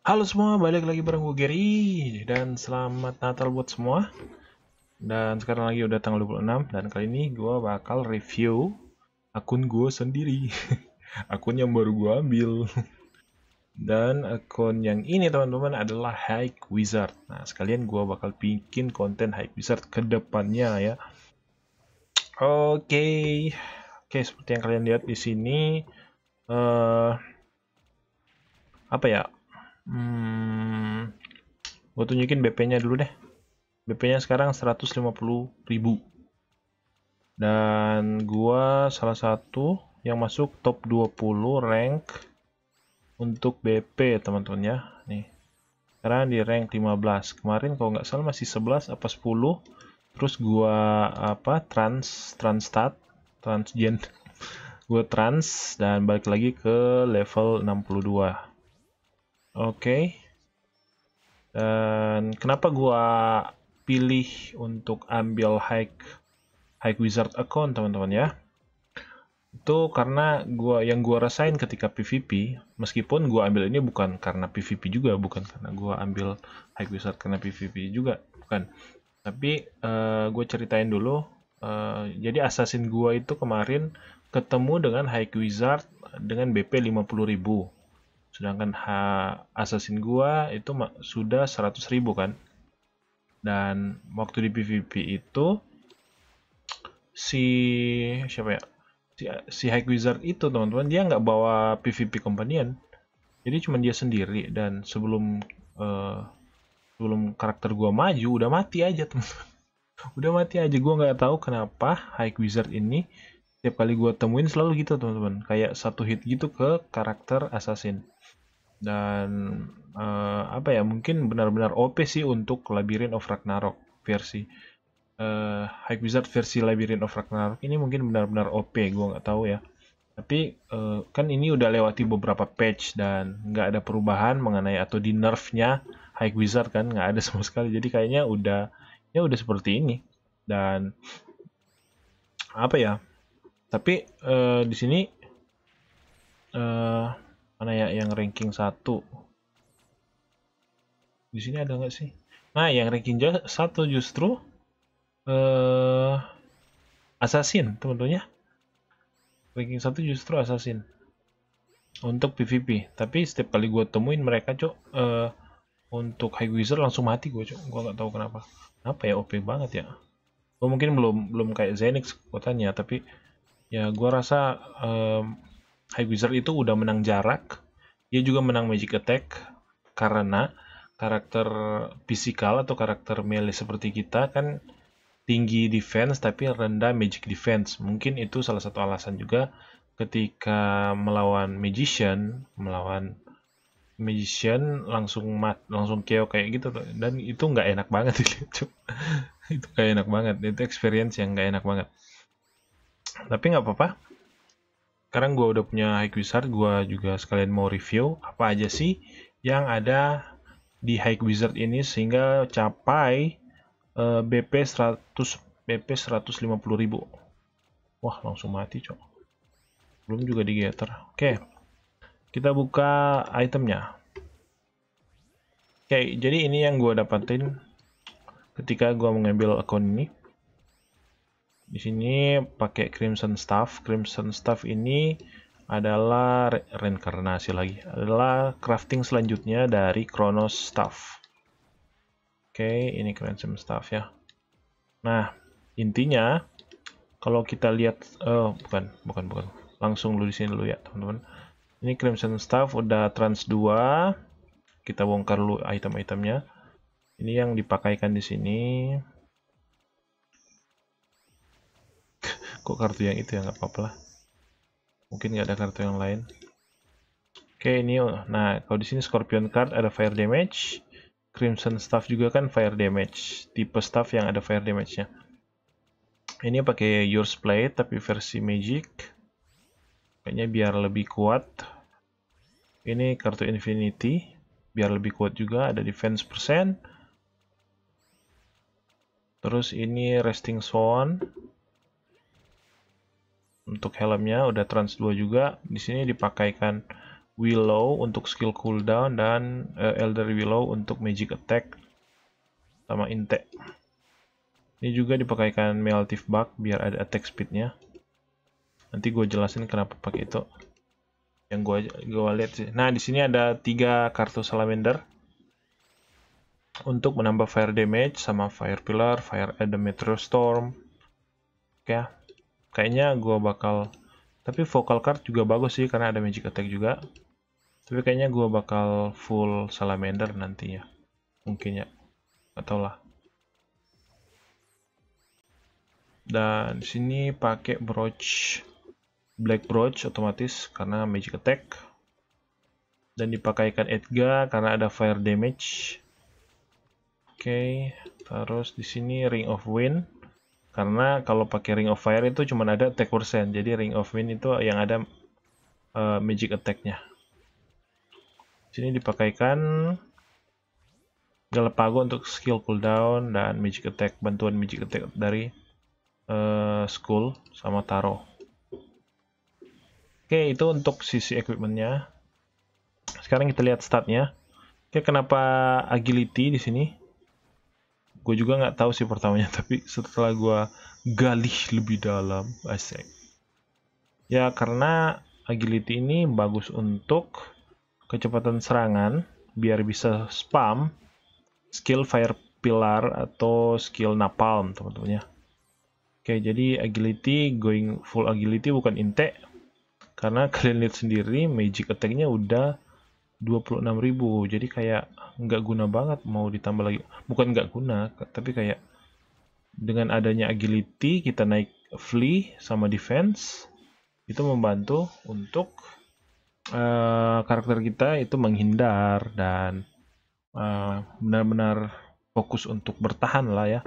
Halo semua, balik lagi bareng gue Gary Dan selamat Natal buat semua Dan sekarang lagi udah tanggal 26 Dan kali ini gue bakal review Akun gue sendiri Akun yang baru gue ambil Dan akun yang ini teman-teman adalah Hike Wizard Nah sekalian gue bakal bikin konten Hike Wizard ke depannya ya Oke okay. Oke seperti yang kalian lihat di sini uh, apa ya Hmm, gue tunjukin BP-nya dulu deh. BP-nya sekarang 150.000. Dan gue salah satu yang masuk top 20 rank untuk BP teman-teman ya. Nih. Sekarang di rank 15. Kemarin kalau nggak salah masih 11 apa 10. Terus gue apa trans transstat transgen. Gue trans dan balik lagi ke level 62 Oke. Dan kenapa gua pilih untuk ambil high high wizard account teman-teman ya? Itu karena gua yang gua rasain ketika PVP, meskipun gua ambil ini bukan karena PVP juga, bukan karena gua ambil high wizard karena PVP juga, bukan. Tapi uh, eh, gue ceritain dulu. Uh, jadi assassin gua itu kemarin ketemu dengan high wizard dengan BP 50.000 Sedangkan hak assassin gua itu sudah 100.000 kan. Dan waktu di PvP itu si siapa ya? Si, si High Wizard itu teman-teman dia nggak bawa PvP companion. Jadi cuma dia sendiri dan sebelum uh, sebelum karakter gua maju udah mati aja teman-teman. udah mati aja gua nggak tahu kenapa High Wizard ini setiap kali gua temuin selalu gitu teman-teman kayak satu hit gitu ke karakter assassin dan uh, apa ya mungkin benar-benar OP sih untuk labirin of Ragnarok versi uh, High Wizard versi labirin of Ragnarok ini mungkin benar-benar OP gue nggak tahu ya tapi uh, kan ini udah lewati beberapa patch dan nggak ada perubahan mengenai atau di nerfnya High Wizard kan nggak ada sama sekali jadi kayaknya udah ya udah seperti ini dan apa ya tapi uh, di sini mana ya yang ranking 1 di sini ada nggak sih nah yang ranking satu justru eh uh, assassin tentunya ranking satu justru assassin untuk PvP tapi setiap kali gue temuin mereka cok uh, untuk high wizard langsung mati gue cok gue nggak tahu kenapa apa ya OP banget ya gue mungkin belum belum kayak Zenix kekuatannya, tapi ya gue rasa um, High Wizard itu udah menang jarak, dia juga menang magic attack karena karakter fisikal atau karakter melee seperti kita kan tinggi defense tapi rendah magic defense. Mungkin itu salah satu alasan juga ketika melawan magician, melawan magician langsung mat, langsung keo kayak gitu dan itu nggak enak banget itu. itu nggak enak banget. Itu experience yang nggak enak banget. Tapi nggak apa-apa sekarang gue udah punya High Wizard, gue juga sekalian mau review apa aja sih yang ada di High Wizard ini sehingga capai uh, BP 100 BP 150.000. Wah, langsung mati, Cok. Belum juga di getter. Oke. Kita buka itemnya. Oke, jadi ini yang gue dapatin ketika gue mengambil akun ini. Di sini pakai Crimson Staff. Crimson Staff ini adalah re reinkarnasi lagi. Adalah crafting selanjutnya dari Kronos Staff. Oke, ini Crimson Staff ya. Nah, intinya kalau kita lihat uh, bukan, bukan, bukan. Langsung dulu di sini dulu ya, teman-teman. Ini Crimson Staff udah trans 2. Kita bongkar dulu item-itemnya. Ini yang dipakaikan di sini. kok kartu yang itu ya nggak apa-apa lah mungkin nggak ada kartu yang lain oke ini nah kalau di sini scorpion card ada fire damage crimson staff juga kan fire damage tipe staff yang ada fire damage nya ini pakai yours play tapi versi magic kayaknya biar lebih kuat ini kartu infinity biar lebih kuat juga ada defense persen terus ini resting zone untuk helmnya udah trans 2 juga di sini dipakaikan willow untuk skill cooldown dan uh, elder willow untuk magic attack sama inte ini juga dipakaikan meltive bug biar ada attack speednya nanti gue jelasin kenapa pakai itu yang gue gua lihat sih nah di sini ada tiga kartu salamander untuk menambah fire damage sama fire pillar fire adamantine storm oke okay ya kayaknya gue bakal tapi vocal card juga bagus sih karena ada magic attack juga tapi kayaknya gue bakal full salamander nantinya mungkin ya atau lah dan sini pakai brooch black brooch otomatis karena magic attack dan dipakaikan Edgar karena ada fire damage oke okay, terus di sini ring of wind karena kalau pakai Ring of Fire itu cuma ada attack persen jadi Ring of Wind itu yang ada uh, magic attack-nya sini dipakaikan Galapago untuk skill cooldown dan magic attack bantuan magic attack dari uh, school sama taro oke itu untuk sisi equipmentnya sekarang kita lihat statnya oke kenapa agility di sini gue juga nggak tahu sih pertamanya tapi setelah gue galih lebih dalam asik ya karena agility ini bagus untuk kecepatan serangan biar bisa spam skill fire pilar atau skill napalm teman temannya oke jadi agility going full agility bukan inte karena kalian lihat sendiri magic attack-nya udah 26.000 jadi kayak nggak guna banget mau ditambah lagi bukan nggak guna tapi kayak dengan adanya agility kita naik flee sama defense itu membantu untuk uh, karakter kita itu menghindar dan eh, benar-benar uh, fokus untuk bertahan lah ya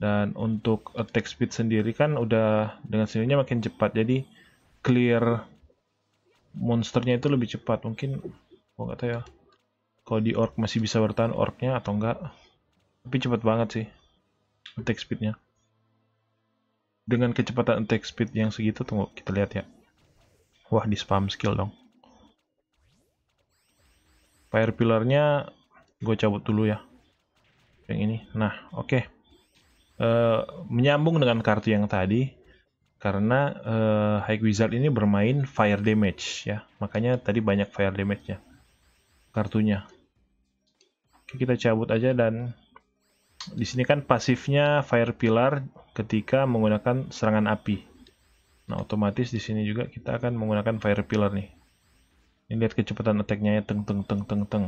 dan untuk attack speed sendiri kan udah dengan sendirinya makin cepat jadi clear monsternya itu lebih cepat mungkin Gue nggak tahu ya. Kalau di orc masih bisa bertahan orcnya atau enggak. Tapi cepat banget sih. Attack speednya. Dengan kecepatan attack speed yang segitu, tunggu kita lihat ya. Wah, di spam skill dong. Fire pillarnya gue cabut dulu ya. Yang ini. Nah, oke. Okay. Uh, eh, menyambung dengan kartu yang tadi, karena uh, High Wizard ini bermain fire damage ya makanya tadi banyak fire damage-nya kartunya kita cabut aja dan di sini kan pasifnya fire pillar ketika menggunakan serangan api nah otomatis di sini juga kita akan menggunakan fire pillar nih ini lihat kecepatan attacknya ya teng teng teng teng teng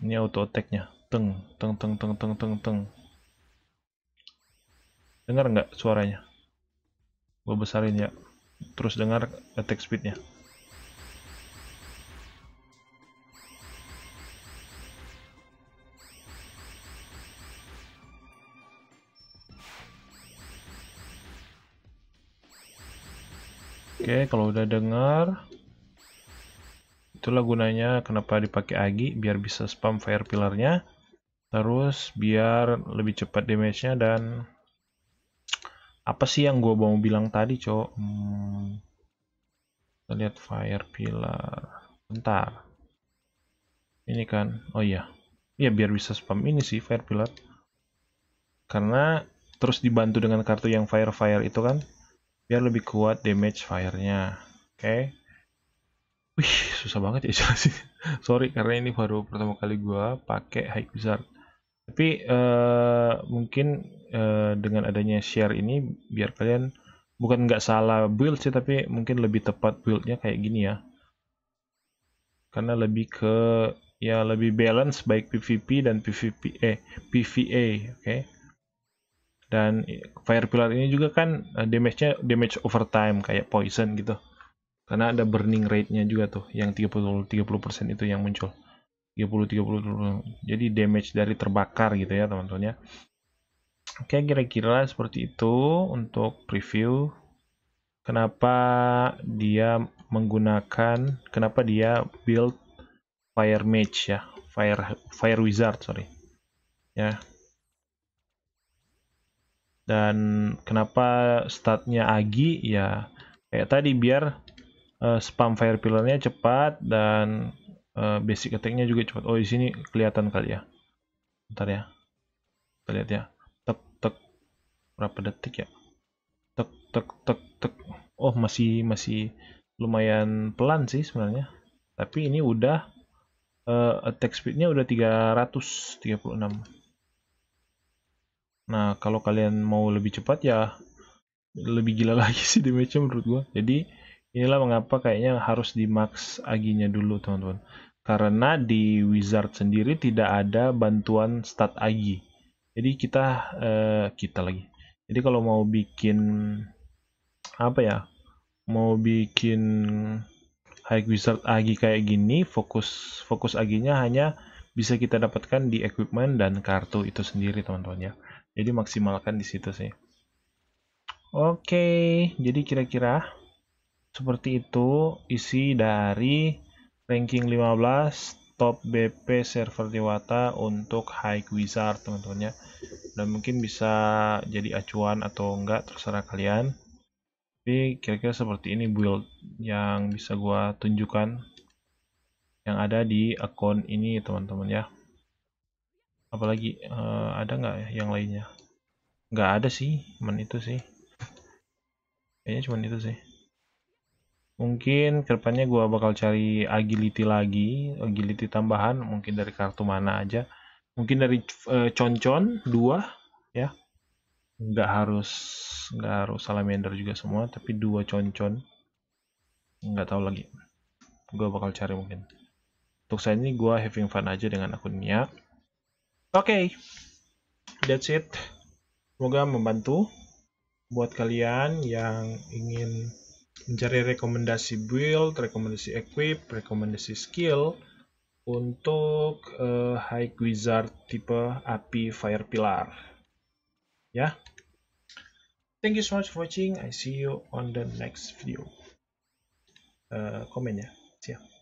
ini auto attacknya teng teng teng teng teng teng teng dengar nggak suaranya gue besarin ya terus dengar attack speednya Oke, kalau udah dengar itulah gunanya kenapa dipakai Agi biar bisa spam fire pillarnya terus biar lebih cepat damage-nya dan apa sih yang gue mau bilang tadi cok hmm, kita lihat fire pillar bentar ini kan oh iya ya biar bisa spam ini sih fire pillar karena terus dibantu dengan kartu yang fire fire itu kan biar lebih kuat damage firenya, oke okay. wih susah banget ya jelasin sorry karena ini baru pertama kali gua pakai high wizard tapi uh, mungkin uh, dengan adanya share ini biar kalian bukan nggak salah build sih tapi mungkin lebih tepat buildnya kayak gini ya karena lebih ke ya lebih balance baik PVP dan PVP eh PVA oke okay? dan fire pillar ini juga kan eh, damage-nya damage overtime kayak poison gitu karena ada burning rate-nya juga tuh yang 30 30% itu yang muncul 30 30 30 jadi damage dari terbakar gitu ya teman-teman ya oke kira-kira seperti itu untuk preview kenapa dia menggunakan kenapa dia build fire mage ya fire fire wizard sorry ya dan kenapa statnya Agi ya kayak tadi biar uh, spam fire pillarnya cepat dan uh, basic attacknya juga cepat. Oh di sini kelihatan kali ya. Ntar ya. Kita lihat ya. Tek tek berapa detik ya? Tek tek tek tek. Oh masih masih lumayan pelan sih sebenarnya. Tapi ini udah uh, attack speednya udah 336 Nah, kalau kalian mau lebih cepat ya lebih gila lagi sih damage-nya menurut gua. Jadi inilah mengapa kayaknya harus di max aginya dulu, teman-teman. Karena di wizard sendiri tidak ada bantuan stat agi. Jadi kita uh, kita lagi. Jadi kalau mau bikin apa ya? Mau bikin high wizard agi kayak gini, fokus fokus aginya hanya bisa kita dapatkan di equipment dan kartu itu sendiri, teman-teman ya. Jadi maksimalkan di situ sih. Oke, jadi kira-kira seperti itu isi dari ranking 15 top BP server Dewata untuk High Wizard teman-teman ya. Dan mungkin bisa jadi acuan atau enggak terserah kalian. Tapi kira-kira seperti ini build yang bisa gua tunjukkan yang ada di akun ini teman-teman ya apalagi uh, ada nggak ya yang lainnya nggak ada sih cuman itu sih kayaknya cuman itu sih mungkin kedepannya gue bakal cari agility lagi agility tambahan mungkin dari kartu mana aja mungkin dari uh, eh, concon dua ya nggak harus nggak harus salamander juga semua tapi dua concon nggak tahu lagi gue bakal cari mungkin untuk saya ini gue having fun aja dengan akunnya okay, that's it. Semoga membantu buat kalian yang ingin mencari rekomendasi build, rekomendasi equip, rekomendasi skill untuk uh, high wizard tipe api fire pilar Ya. Yeah. Thank you so much for watching. I see you on the next video. Uh, eh, komen ya. Siap.